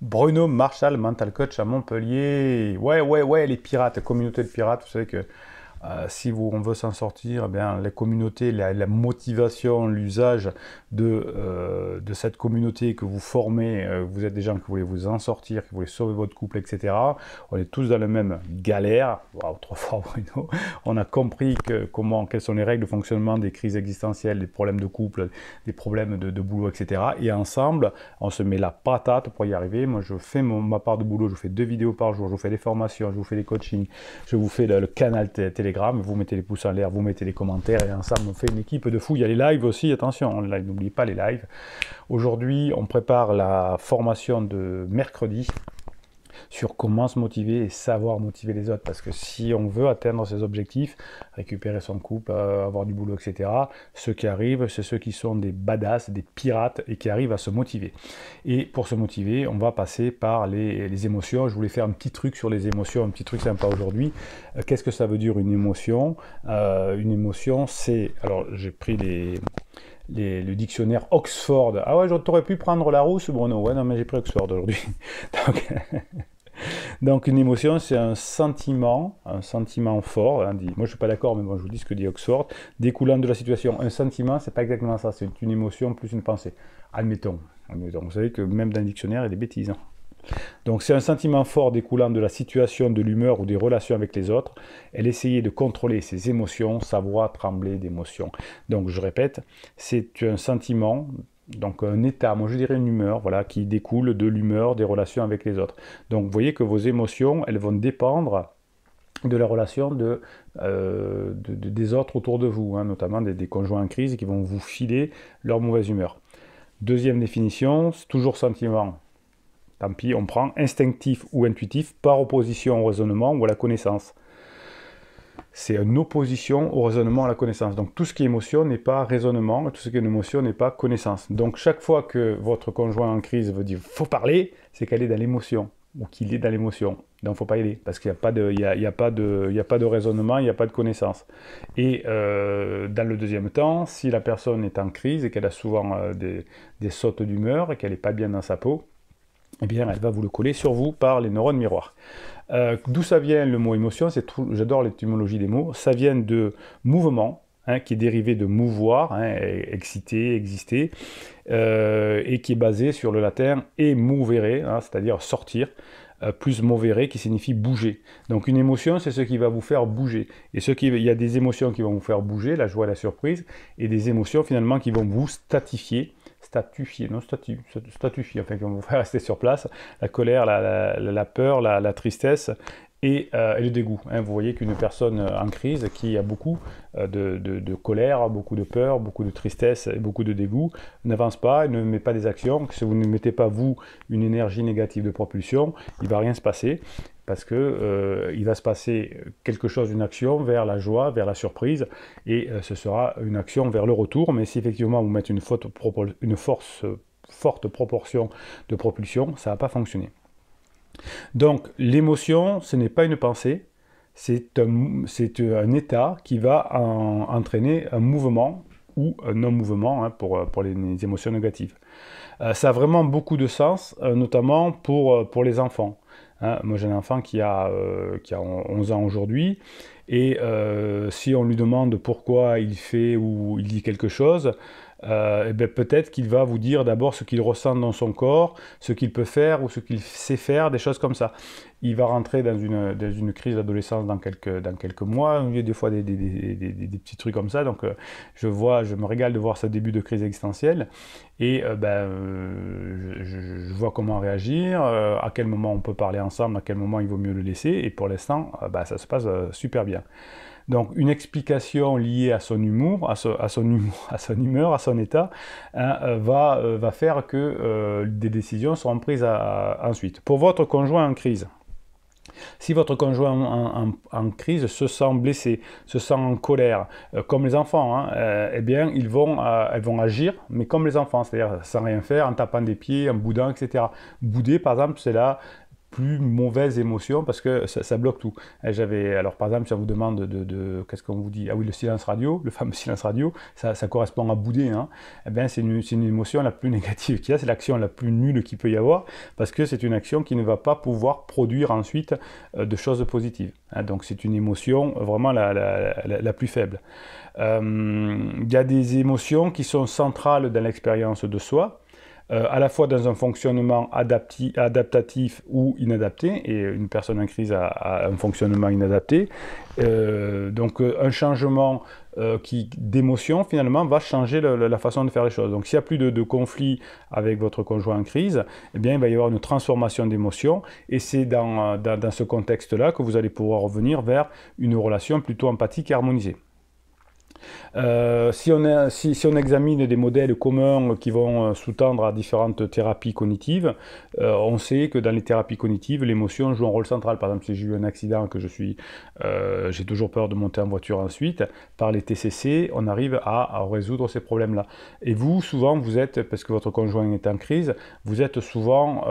Bruno Marshall, mental coach à Montpellier. Ouais, ouais, ouais, les pirates, communauté de pirates, vous savez que euh, si vous, on veut s'en sortir, eh bien, les communautés, la, motivation, l'usage de, euh, de cette communauté que vous formez, euh, vous êtes des gens qui voulez vous en sortir, qui voulez sauver votre couple, etc. On est tous dans la même galère. Waouh, trop fort Bruno. On a compris que, comment, quelles sont les règles de fonctionnement des crises existentielles, des problèmes de couple, des problèmes de, boulot, etc. Et ensemble, on se met la patate pour y arriver. Moi, je fais mon, ma part de boulot, je fais deux vidéos par jour, je vous fais des formations, je vous fais des coachings, je vous fais le, le canal télé vous mettez les pouces en l'air, vous mettez les commentaires, et ensemble, on fait une équipe de fou. Il y a les lives aussi, attention, n'oubliez pas les lives. Aujourd'hui, on prépare la formation de mercredi, sur comment se motiver et savoir motiver les autres. Parce que si on veut atteindre ses objectifs, récupérer son couple, euh, avoir du boulot, etc., ceux qui arrivent, c'est ceux qui sont des badass, des pirates et qui arrivent à se motiver. Et pour se motiver, on va passer par les, émotions. Je voulais faire un petit truc sur les émotions, un petit truc sympa aujourd'hui. Euh, qu'est-ce que ça veut dire une émotion euh, Une émotion, c'est... Alors, j'ai pris les... le dictionnaire Oxford. Ah ouais, j'aurais pu prendre la rousse, Bruno. Ouais, non, mais j'ai pris Oxford aujourd'hui. Donc, Donc une émotion, c'est un sentiment, un sentiment fort. Hein, dit. Moi, je suis pas d'accord, mais bon, je vous dis ce que dit Oxford. Découlant de la situation, un sentiment, c'est pas exactement ça. C'est une émotion plus une pensée. Admettons. Vous savez que même dans le dictionnaire, il y a des bêtises. Hein. Donc c'est un sentiment fort découlant de la situation, de l'humeur ou des relations avec les autres. Elle essayait de contrôler ses émotions, sa voix tremblait d'émotion. Donc je répète, c'est un sentiment donc un état, moi je dirais une humeur, voilà, qui découle de l'humeur des relations avec les autres. Donc vous voyez que vos émotions, elles vont dépendre de la relation de, euh, des autres autour de vous, hein, notamment des, des, conjoints en crise qui vont vous filer leur mauvaise humeur. Deuxième définition, c'est toujours sentiment. Tant pis, on prend instinctif ou intuitif par opposition au raisonnement ou à la connaissance c'est une opposition au raisonnement, à la connaissance. Donc tout ce qui est émotion n'est pas raisonnement, tout ce qui est émotion n'est pas connaissance. Donc chaque fois que votre conjoint en crise vous dit faut parler, c'est qu'elle est dans l'émotion ou qu'il est dans l'émotion. Donc faut pas y aller parce qu'il n'y a pas de, y a, pas de, raisonnement, il n'y a pas de connaissance. Et euh, dans le deuxième temps, si la personne est en crise et qu'elle a souvent euh, des, des sautes d'humeur et qu'elle n'est pas bien dans sa peau, eh bien elle va vous le coller sur vous par les neurones miroirs. Euh, d'où ça vient le mot émotion J'adore l'étymologie des mots. Ça vient de mouvement, hein, qui est dérivé de mouvoir, hein, exciter, exister, euh, et qui est basé sur le latin et hein, c'est-à-dire sortir euh, plus movere qui signifie bouger. Donc une émotion, c'est ce qui va vous faire bouger. Et ce qui, il y a des émotions qui vont vous faire bouger, la joie et la surprise, et des émotions finalement qui vont vous statifier, statufié, non statu, statufié, enfin qu'on vous fait rester sur place, la colère, la, peur, la, tristesse et, euh, le dégoût. Hein. Vous voyez qu'une personne euh, en crise qui a beaucoup euh, de, colère, beaucoup de peur, beaucoup de tristesse et beaucoup de dégoût n'avance pas, ne met pas des actions. Si vous ne mettez pas, vous, une énergie négative de propulsion, il ne va rien se passer parce que euh, il va se passer quelque chose une action vers la joie, vers la surprise, et euh, ce sera une action vers le retour. Mais si effectivement vous mettez une, une force forte proportion de propulsion, ça va pas fonctionner. Donc l'émotion, ce n'est pas une pensée, c'est un, état qui va entraîner un mouvement ou un non-mouvement hein, pour, les, émotions négatives. Euh, ça a vraiment beaucoup de sens, notamment pour les enfants. Hein, moi j'ai un enfant qui a, euh, qui a 11 ans aujourd'hui, et euh, si on lui demande pourquoi il fait ou il dit quelque chose, euh, eh ben, peut-être qu'il va vous dire d'abord ce qu'il ressent dans son corps, ce qu'il peut faire ou ce qu'il sait faire, des choses comme ça. Il va rentrer dans une, crise d'adolescence dans quelques, dans quelques mois, il y a des fois des, petits trucs comme ça, donc euh, je, vois, je me régale de voir ce début de crise existentielle, et euh, ben, je, vois comment réagir, à quel moment on peut parler ensemble, à quel moment il vaut mieux le laisser, et pour l'instant, ben, ça se passe super bien. Donc une explication liée à son humour, à, son, humeur, à son état, hein, euh, euh, va, faire que euh, des décisions seront prises ensuite. Pour votre conjoint en crise, si votre conjoint en, crise se sent blessé, se sent en colère, comme les enfants, hein, eh bien, ils vont, vont agir, mais comme les enfants, c'est-à-dire sans rien faire, en tapant des pieds, en boudant, etc. Bouder, par exemple, c'est là plus mauvaise émotion parce que ça, bloque tout. J'avais, alors par exemple, si on vous demande de, qu'est-ce qu'on vous dit Ah oui, le silence radio, le fameux silence radio, ça, correspond à bouder. Hein. Eh bien, c'est une, émotion la plus négative qu'il y a, c'est l'action la plus nulle qu'il peut y avoir parce que c'est une action qui ne va pas pouvoir produire ensuite euh, de choses positives. Hein. Donc, c'est une émotion vraiment la, plus faible. Euh, il y a des émotions qui sont centrales dans l'expérience de soi euh, à la fois dans un fonctionnement adaptatif ou inadapté, et une personne en crise a, un fonctionnement inadapté. Euh, donc euh, un changement qui d'émotion finalement va changer la façon de faire les choses. Donc s'il n'y a plus de, conflit avec votre conjoint en crise, eh bien il va y avoir une transformation d'émotion et c'est dans, dans ce contexte-là que vous allez pouvoir revenir vers une relation plutôt empathique et harmonisée. Euh, si, on examine des modèles communs qui vont euh, sous-tendre à différentes thérapies cognitives, euh, on sait que dans les thérapies cognitives, l'émotion joue un rôle central. Par exemple, si j'ai eu un accident, que je suis, j'ai toujours peur de monter en voiture ensuite, par les TCC, on arrive à, résoudre ces problèmes-là. Et vous, souvent, vous êtes, parce que votre conjoint est en crise, vous êtes souvent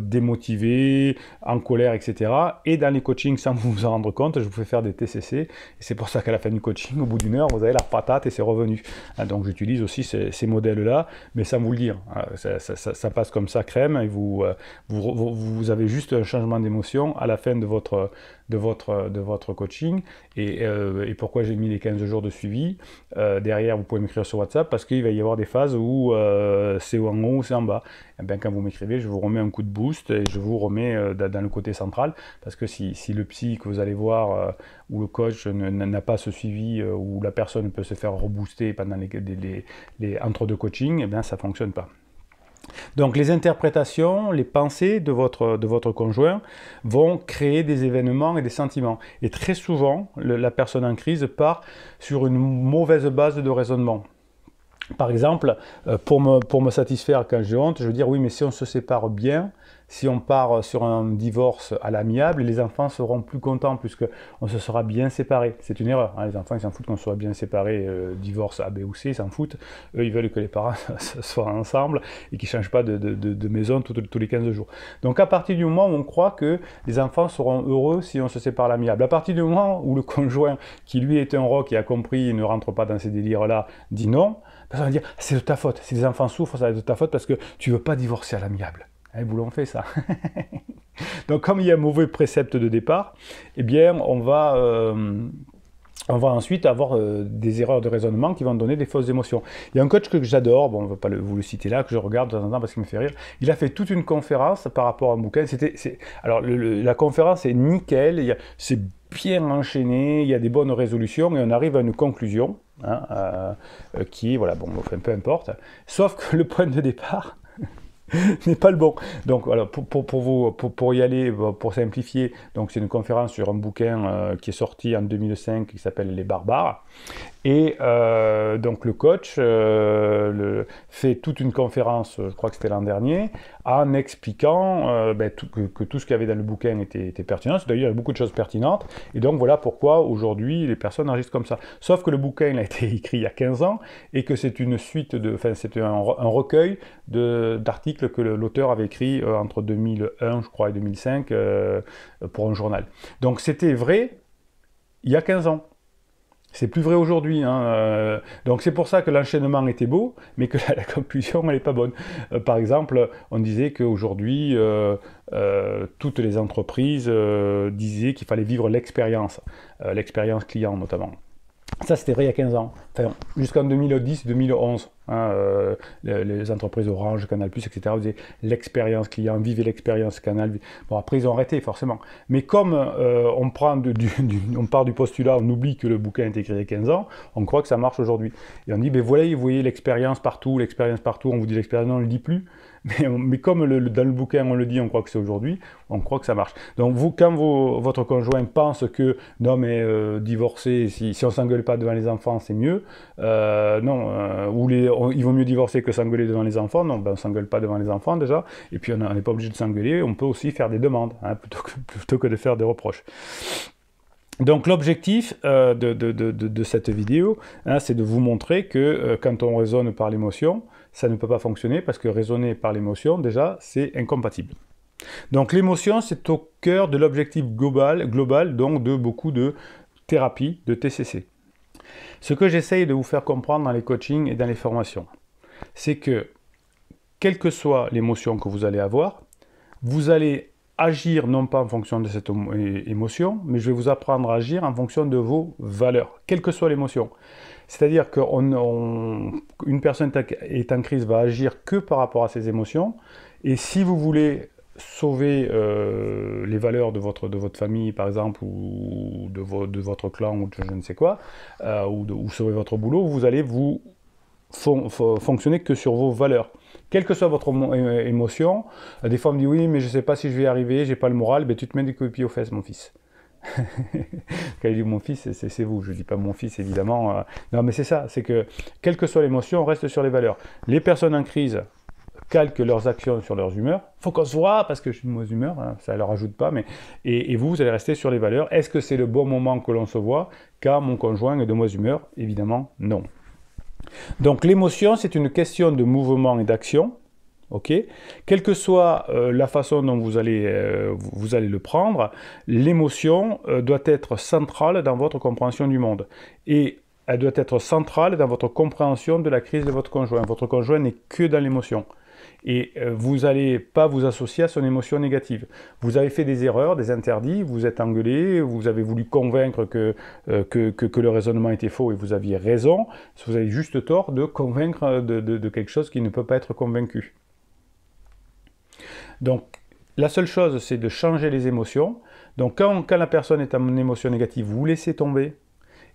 démotivé, en colère, etc. Et dans les coachings, sans vous en rendre compte, je vous fais faire des TCC. Et c'est pour ça qu'à la fin du coaching, au bout du vous avez la patate et c'est revenu. Ah, donc j'utilise aussi ces, modèles-là, mais sans vous le dire. Hein, ça, passe comme ça crème et euh, vous, vous, avez juste un changement d'émotion à la fin de votre, de votre, de votre coaching. Et, euh, pourquoi j'ai mis les 15 jours de suivi euh, Derrière, vous pouvez m'écrire sur WhatsApp parce qu'il va y avoir des phases où c'est en haut ou c'est en bas. Eh ben, quand vous m'écrivez, je vous remets un coup de boost et je vous remets euh, dans le côté central. Parce que si, le psy que vous allez voir euh, ou le coach n'a pas ce suivi euh, ou la personne peut se faire rebooster pendant les, les, entre deux coachings, eh bien, ça ne fonctionne pas. Donc les interprétations, les pensées de votre, de votre conjoint vont créer des événements et des sentiments. Et très souvent, la personne en crise part sur une mauvaise base de raisonnement. Par exemple, euh, pour me, pour me satisfaire quand j'ai honte, je veux dire oui, mais si on se sépare bien, si on part sur un divorce à l'amiable, les enfants seront plus contents puisqu'on se sera bien séparés. C'est une erreur. Hein. Les enfants, ils s'en foutent qu'on soit bien séparés, euh, divorce A, B ou C, ils s'en foutent. Eux, ils veulent que les parents soient ensemble et qu'ils ne changent pas de, de, maison tous les 15 jours. Donc, à partir du moment où on croit que les enfants seront heureux si on se sépare à l'amiable, à partir du moment où le conjoint, qui lui est un rock et a compris, et ne rentre pas dans ces délires-là, dit non, qu'on va dire ah, c'est de ta faute. Si les enfants souffrent, ça de ta faute parce que tu veux pas divorcer à l'amiable. Hein, vous l'ont fait ça. Donc comme il y a un mauvais précepte de départ, eh bien on va, euh, on va ensuite avoir euh, des erreurs de raisonnement qui vont donner des fausses émotions. Il y a un coach que j'adore, bon on ne va pas vous le citer là, que je regarde de temps en temps parce qu'il me fait rire, il a fait toute une conférence par rapport à un bouquin. C'était, alors la conférence est nickel, c'est bien enchaîné, il y a des bonnes résolutions et on arrive à une conclusion Hein, euh, euh, qui, voilà, bon, peu importe. Sauf que le point de départ, n'est pas le bon. Donc voilà, pour, vous, pour, y aller, bah, pour simplifier, c'est une conférence sur un bouquin euh, qui est sorti en 2005 qui s'appelle Les Barbares. Et euh, donc le coach euh, fait toute une conférence, je crois que c'était l'an dernier, en expliquant ben, que, tout ce qu'il y avait dans le bouquin était, était pertinent. D'ailleurs, il y a beaucoup de choses pertinentes. Et donc voilà pourquoi aujourd'hui les personnes enregistrent comme ça. Sauf que le bouquin a été écrit il y a 15 ans et que c'est une suite de, enfin c'est un, un recueil d'articles que l'auteur avait écrit euh, entre 2001, je crois, et 2005 euh, euh, pour un journal. Donc c'était vrai il y a 15 ans. C'est plus vrai aujourd'hui. Hein, Donc c'est pour ça que l'enchaînement était beau, mais que la, conclusion, n'est pas bonne. par exemple, on disait qu'aujourd'hui, toutes les entreprises disaient qu'il fallait vivre l'expérience, l'expérience client notamment. Ça, c'était vrai il y a 15 ans. jusqu'en 2010, 2011. Hein, euh, les, entreprises Orange, Canal+, etc. Vous avez l'expérience client, vivez l'expérience Canal. Bon, après, ils ont arrêté, forcément. Mais comme euh, on, prend on part du postulat, on oublie que le bouquin a été écrit il y a 15 ans, on croit que ça marche aujourd'hui. Et on dit, ben, voilà, vous voyez l'expérience partout, l'expérience partout, on vous dit l'expérience, on ne le dit plus mais, comme le, dans le bouquin on le dit, on croit que c'est aujourd'hui, on croit que ça marche. Donc vous, quand votre conjoint pense que non mais euh, divorcer, si, si on s'engueule pas devant les enfants, c'est mieux, euh, non, euh, ou les, il vaut mieux divorcer que s'engueuler devant les enfants, non, ben on s'engueule pas devant les enfants déjà, et puis on n'est pas obligé de s'engueuler, on peut aussi faire des demandes, hein, plutôt, que, plutôt que de faire des reproches. Donc l'objectif euh, de, cette vidéo, hein, c'est de vous montrer que euh, quand on raisonne par l'émotion, ça ne peut pas fonctionner parce que raisonner par l'émotion, déjà, c'est incompatible. Donc l'émotion, c'est au cœur de l'objectif global, global, donc de beaucoup de thérapies, de TCC. Ce que j'essaye de vous faire comprendre dans les coachings et dans les formations, c'est que, quelle que soit l'émotion que vous allez avoir, vous allez agir non pas en fonction de cette émotion, mais je vais vous apprendre à agir en fonction de vos valeurs, quelle que soit l'émotion. C'est-à-dire qu'une personne est en crise va agir que par rapport à ses émotions, et si vous voulez sauver euh, les valeurs de votre, de votre famille, par exemple, ou de, votre clan, ou de je ne sais quoi, euh, ou sauver votre boulot, vous allez vous fonctionner que sur vos valeurs. Quelle que soit votre émotion, euh, des fois on me dit oui, mais je ne sais pas si je vais y arriver, j'ai pas le moral, ben, tu te mets des coups de pied aux fesses, mon fils. Quand je dit mon fils, c'est vous. Je ne dis pas mon fils, évidemment. Euh. Non, mais c'est ça. C'est que, quelle que soit l'émotion, on reste sur les valeurs. Les personnes en crise calquent leurs actions sur leurs humeurs. Faut qu'on se voit parce que je suis de mauvaise humeur. Hein, ça ne leur ajoute pas. Mais... Et, vous, vous allez rester sur les valeurs. Est-ce que c'est le bon moment que l'on se voit car mon conjoint est de mauvaise humeur Évidemment, non. Donc l'émotion, c'est une question de mouvement et d'action. Quelle que soit euh, la façon dont vous allez, euh, vous le prendre, l'émotion euh, doit être centrale dans votre compréhension du monde. Et elle doit être centrale dans votre compréhension de la crise de votre conjoint. Votre conjoint n'est que dans l'émotion et euh, vous n'allez pas vous associer à son émotion négative. Vous avez fait des erreurs, des interdits, vous êtes engueulé, vous avez voulu convaincre que, euh, le raisonnement était faux et vous aviez raison, vous avez juste tort de convaincre euh, de, quelque chose qui ne peut pas être convaincu. Donc, la seule chose, c'est de changer les émotions. Donc, quand, la personne est en émotion négative, vous laissez tomber,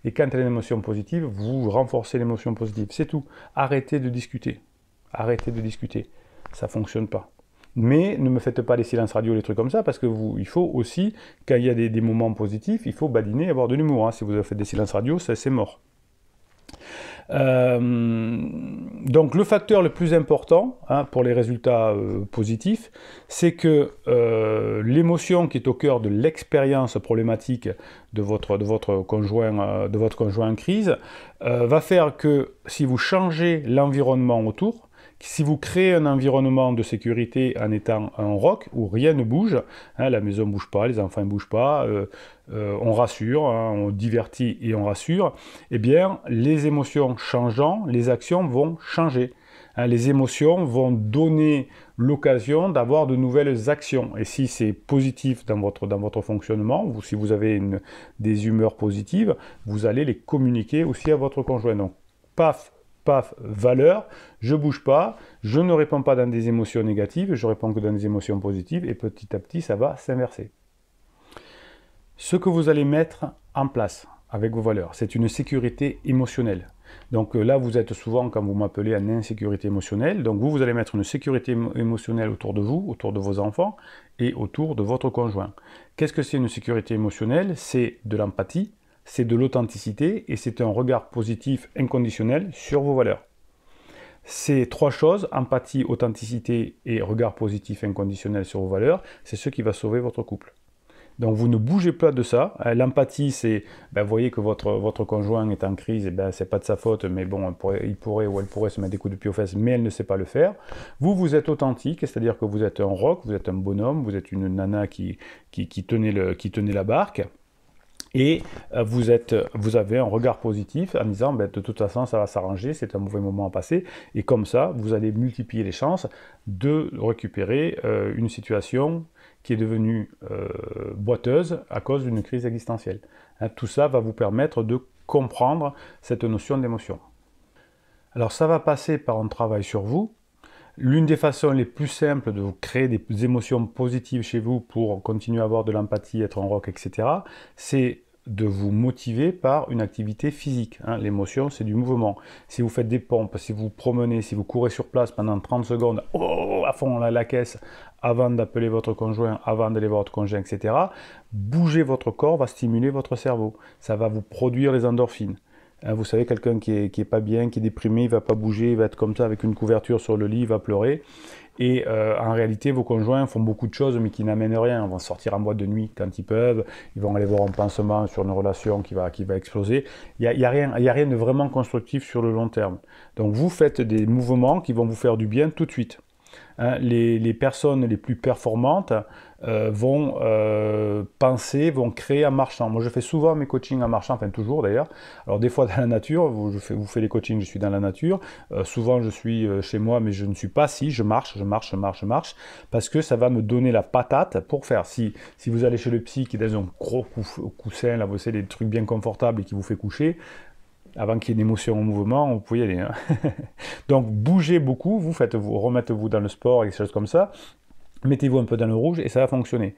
et quand elle est en émotion positive, vous renforcez l'émotion positive. C'est tout. Arrêtez de discuter. Arrêtez de discuter ça fonctionne pas. Mais ne me faites pas des silences radio, des trucs comme ça, parce que vous, il faut aussi, quand il y a des, moments positifs, il faut badiner avoir de l'humour. Hein. Si vous avez fait des silences radio, ça c'est mort. Euh, donc le facteur le plus important hein, pour les résultats euh, positifs, c'est que euh, l'émotion qui est au cœur de l'expérience problématique de votre, de votre conjoint de votre conjoint en crise va faire que si vous changez l'environnement autour, si vous créez un environnement de sécurité en étant en rock où rien ne bouge, hein, la maison ne bouge pas, les enfants ne bougent pas, euh, euh, on rassure, hein, on divertit et on rassure, eh bien les émotions changeant, les actions vont changer. Hein, les émotions vont donner l'occasion d'avoir de nouvelles actions. Et si c'est positif dans votre, dans votre fonctionnement, ou si vous avez une, des humeurs positives, vous allez les communiquer aussi à votre conjoint. Donc, paf, paf, valeur, je bouge pas, je ne réponds pas dans des émotions négatives, je réponds que dans des émotions positives, et petit à petit, ça va s'inverser. Ce que vous allez mettre en place avec vos valeurs, c'est une sécurité émotionnelle. Donc euh, là, vous êtes souvent, quand vous m'appelez, en insécurité émotionnelle. Donc vous, vous allez mettre une sécurité émotionnelle autour de vous, autour de vos enfants et autour de votre conjoint. Qu'est-ce que c'est une sécurité émotionnelle C'est de l'empathie, c'est de l'authenticité et c'est un regard positif inconditionnel sur vos valeurs. Ces trois choses, empathie, authenticité et regard positif inconditionnel sur vos valeurs, c'est ce qui va sauver votre couple. Donc vous ne bougez pas de ça. Euh, l'empathie, c'est, ben, vous voyez que votre, votre conjoint est en crise, et ben, c'est pas de sa faute, mais bon, il pourrait ou elle pourrait se mettre des coups de pied aux fesses, mais elle ne sait pas le faire. Vous, vous êtes authentique, c'est-à-dire que vous êtes un rock, vous êtes un bonhomme, vous êtes une nana qui, qui, tenait, qui tenait la barque et euh, vous, êtes, euh, vous avez un regard positif en disant ben, de toute façon ça va s'arranger, c'est un mauvais moment à passer, et comme ça vous allez multiplier les chances de récupérer euh, une situation qui est devenue boiteuse à cause d'une crise existentielle. Hein, tout ça va vous permettre de comprendre cette notion d'émotion. Alors ça va passer par un travail sur vous, L'une des façons les plus simples de créer des émotions positives chez vous pour continuer à avoir de l'empathie, être en rock, etc., c'est de vous motiver par une activité physique. Hein. L'émotion, c'est du mouvement. Si vous faites des pompes, si vous promenez, si vous courez sur place pendant 30 secondes, oh, oh, oh, à fond la, la caisse, avant d'appeler votre conjoint, avant d'aller voir votre conjoint, etc., bouger votre corps va stimuler votre cerveau. Ça va vous produire les endorphines. Hein, vous savez, quelqu'un qui n'est pas bien, qui est déprimé, il va pas bouger, il va être comme ça avec une couverture sur le lit, il va pleurer. Et euh, en réalité, vos conjoints font beaucoup de choses, mais qui n'amènent rien. Ils vont sortir en boîte de nuit quand ils peuvent. Ils vont aller voir un pansement sur une relation qui va, qui va exploser. Il n'y a, a rien de vraiment constructif sur le long terme. Donc vous faites des mouvements qui vont vous faire du bien tout de suite. Hein, les, personnes les plus performantes euh, vont euh, penser, vont créer un marchand. Moi, je fais souvent mes coachings en marchant, enfin toujours d'ailleurs. Alors des fois dans la nature, vous, je fais, faites les coachings, je suis dans la nature. Euh, souvent, je suis chez moi, mais je ne suis pas si. Je marche, je marche, je marche, je marche, parce que ça va me donner la patate pour faire. Si, si vous allez chez le psy qui est dans un gros coussin, là, vous savez, des trucs bien confortables et qui vous fait coucher, avant qu'il y ait une émotion en mouvement, vous pouvez y aller. Hein. Donc bougez beaucoup, vous faites vous remettez-vous dans le sport et des choses comme ça, mettez-vous un peu dans le rouge et ça va fonctionner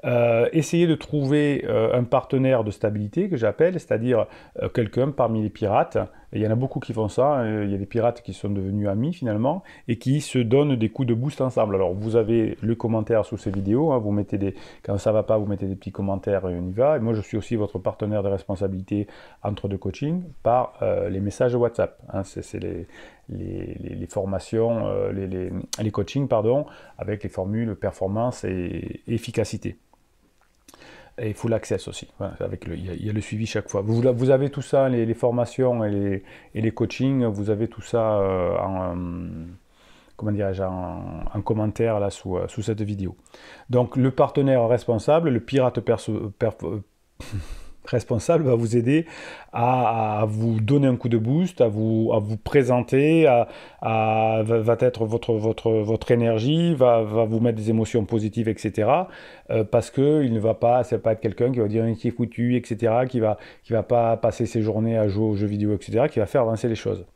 essayez euh, essayer de trouver euh, un partenaire de stabilité que j'appelle, c'est-à-dire euh, quelqu'un parmi les pirates. il y en a beaucoup qui font ça. Hein. Il y a des pirates qui sont devenus amis finalement et qui se donnent des coups de boost ensemble. Alors vous avez le commentaire sous ces vidéos. Hein. vous mettez des quand ça va pas, vous mettez des petits commentaires et on y va. Et moi je suis aussi votre partenaire de responsabilité entre deux coachings par les messages WhatsApp. Hein. c'est les formations, les, coachings, pardon, avec les formules performance et efficacité et full access aussi. avec il, y a, le suivi chaque fois. Vous, vous avez tout ça, les, formations et les, et les, coachings, vous avez tout ça euh, en, euh, comment dirais-je, en, commentaire là sous, euh, sous, cette vidéo. Donc le partenaire responsable, le pirate perso, responsable va vous aider à, vous donner un coup de boost, à vous, à vous présenter, à, va être votre, votre, votre énergie, va, va, vous mettre des émotions positives, etc. Euh, parce parce qu'il ne va pas, ça va pas être quelqu'un qui va dire qui est foutu, etc., qui va, qui va pas passer ses journées à jouer aux jeux vidéo, etc., qui va faire avancer les choses.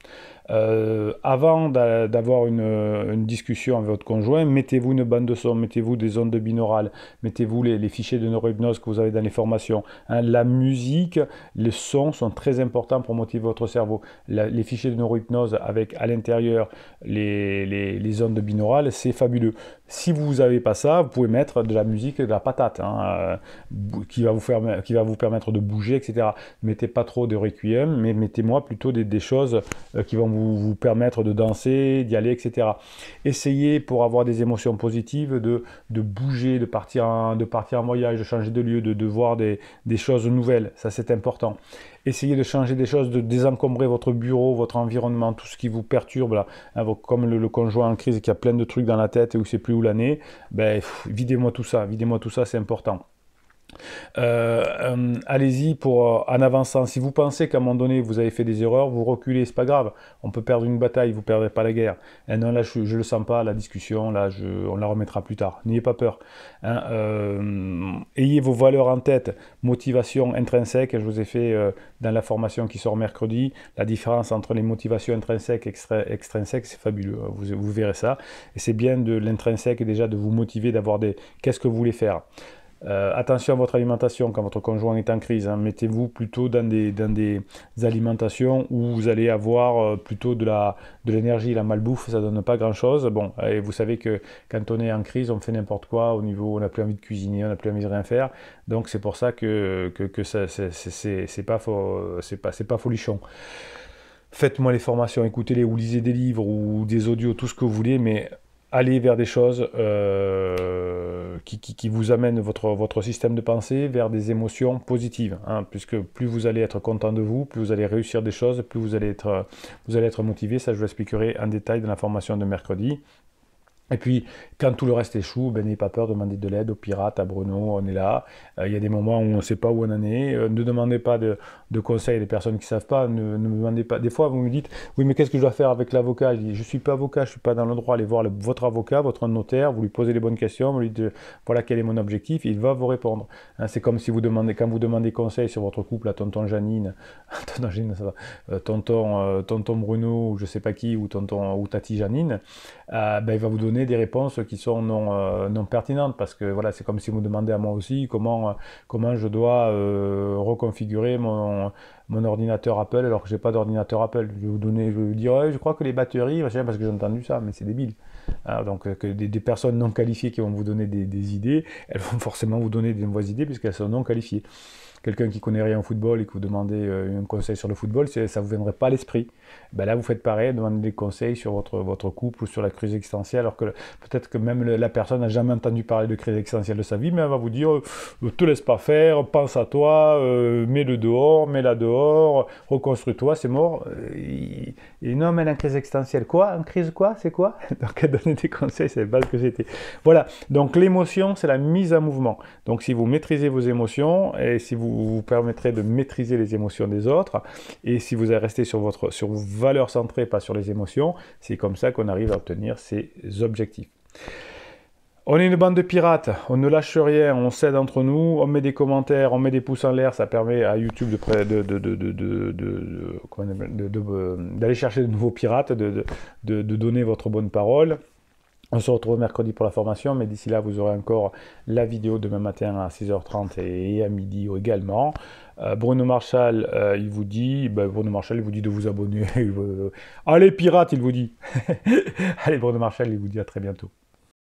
Euh, avant d'avoir euh, une, discussion avec votre conjoint, mettez-vous une bande de son, mettez-vous des ondes binaurales, mettez-vous les, fichiers de neurohypnose que vous avez dans les formations. Hein. la musique, les sons sont très importants pour motiver votre cerveau. les fichiers de neurohypnose avec à l'intérieur les, les, les ondes binaurales, c'est fabuleux. Si vous n'avez pas ça, vous pouvez mettre de la musique de la patate, hein, euh, qui, va vous faire, qui va vous permettre de bouger, etc. Mettez pas trop de requiem, mais mettez-moi plutôt des, choses euh, qui vont vous, permettre de danser, d'y aller, etc. Essayez, pour avoir des émotions positives, de, bouger, de partir, en, de partir voyage, de changer de lieu, de, de voir des choses nouvelles. Ça, c'est important. Essayez de changer des choses, de désencombrer votre bureau, votre environnement, tout ce qui vous perturbe, là. Hein, comme le, conjoint en crise qui a plein de trucs dans la tête et où c'est plus où l'année. Ben, videz-moi tout ça, videz-moi tout ça, c'est important. Euh, euh, allez-y pour euh, en avançant. Si vous pensez qu'à un moment donné vous avez fait des erreurs, vous reculez, c'est pas grave. On peut perdre une bataille, vous perdrez pas la guerre. Eh non, là je, ne le sens pas, la discussion, là je, on la remettra plus tard. N'ayez pas peur. Hein. ayez vos valeurs en tête, motivation intrinsèque. Je vous ai fait dans la formation qui sort mercredi la différence entre les motivations intrinsèques et extrinsèques, c'est fabuleux. Hein. Vous, vous verrez ça. Et c'est bien de l'intrinsèque déjà de vous motiver, d'avoir des. Qu'est-ce que vous voulez faire euh, attention à votre alimentation quand votre conjoint est en crise. Hein. Mettez-vous plutôt dans des, dans des alimentations où vous allez avoir euh, plutôt de la de l'énergie. La malbouffe, ça donne pas grand-chose. Bon, et vous savez que quand on est en crise, on fait n'importe quoi. Au niveau, on n'a plus envie de cuisiner, on n'a plus envie de rien faire. Donc c'est pour ça que que, que c'est pas c'est pas pas folichon faites-moi les formations, écoutez-les ou lisez des livres ou des audios, tout ce que vous voulez, mais aller vers des choses euh, qui, vous amènent votre, système de pensée vers des émotions positives, hein, puisque plus vous allez être content de vous, plus vous allez réussir des choses, plus vous allez être, vous allez être motivé. Ça, je vous expliquerai en détail dans la formation de mercredi. Et puis, quand tout le reste échoue, ben, n'ayez pas peur de demander de l'aide aux pirates, à Bruno, on est là. Euh, il y a des moments où on ne sait pas où on en est. Euh, ne demandez pas de, de conseils à des personnes qui ne savent pas. Ne, demandez pas. Des fois, vous me dites Oui, mais qu'est-ce que je dois faire avec l'avocat Je ne suis pas avocat, je ne suis pas dans le droit. Allez voir votre avocat, votre notaire, vous lui posez les bonnes questions, vous lui dites Voilà quel est mon objectif, il va vous répondre. Hein, c'est comme si vous demandez, quand vous demandez conseil sur votre couple à tonton Janine, tonton euh, tonton, Bruno, ou je ne sais pas qui, ou tonton ou tati Janine, ben, il va vous donner des réponses qui sont non, euh, non pertinentes, parce que voilà, c'est comme si vous demandez à moi aussi comment, euh, comment je dois euh, reconfigurer mon, mon ordinateur Apple alors que j'ai pas d'ordinateur Apple. Je vais vous donner, je vous dire, je crois que les batteries, parce que j'ai entendu ça, mais c'est débile. Ah, donc euh, que des, personnes non qualifiées qui vont vous donner des, idées, elles vont forcément vous donner des mauvaises idées puisqu'elles sont non qualifiées. Quelqu'un qui connaît rien au football et que vous demandez euh, un conseil sur le football, ça ne vous viendrait pas à l'esprit. Ben là, vous faites pareil, demandez des conseils sur votre, votre couple ou sur la crise existentielle, alors que peut-être que même la personne n'a jamais entendu parler de crise existentielle de sa vie, mais elle va vous dire, tu euh, te laisse pas faire, pense à toi, mets-le dehors, mets-la dehors reconstruis-toi, c'est mort. Euh, il, y a une crise existentielle. Quoi En crise quoi C'est quoi Donc elle donnait des conseils, c'est pas ce que c'était. Voilà, donc l'émotion, c'est la mise en mouvement. Donc si vous maîtrisez vos émotions, et si vous vous permettrez de maîtriser les émotions des autres, et si vous restez sur, votre, sur vos valeurs centrées, pas sur les émotions, c'est comme ça qu'on arrive à obtenir ces objectifs. On est une bande de pirates, on ne lâche rien, on s'aide entre nous, on met des commentaires, on met des pouces en l'air, ça permet à YouTube d'aller de, de, euh, chercher de nouveaux pirates, de, donner votre bonne parole. On se retrouve mercredi pour la formation, mais d'ici là, vous aurez encore la vidéo demain matin à 6h30 et à midi également. Euh, Bruno Marshall, euh, il vous dit, ben, Bruno Marshall, il vous dit de vous abonner. Allez, pirates, il vous dit. Allez, Bruno Marshall, il vous dit à très bientôt.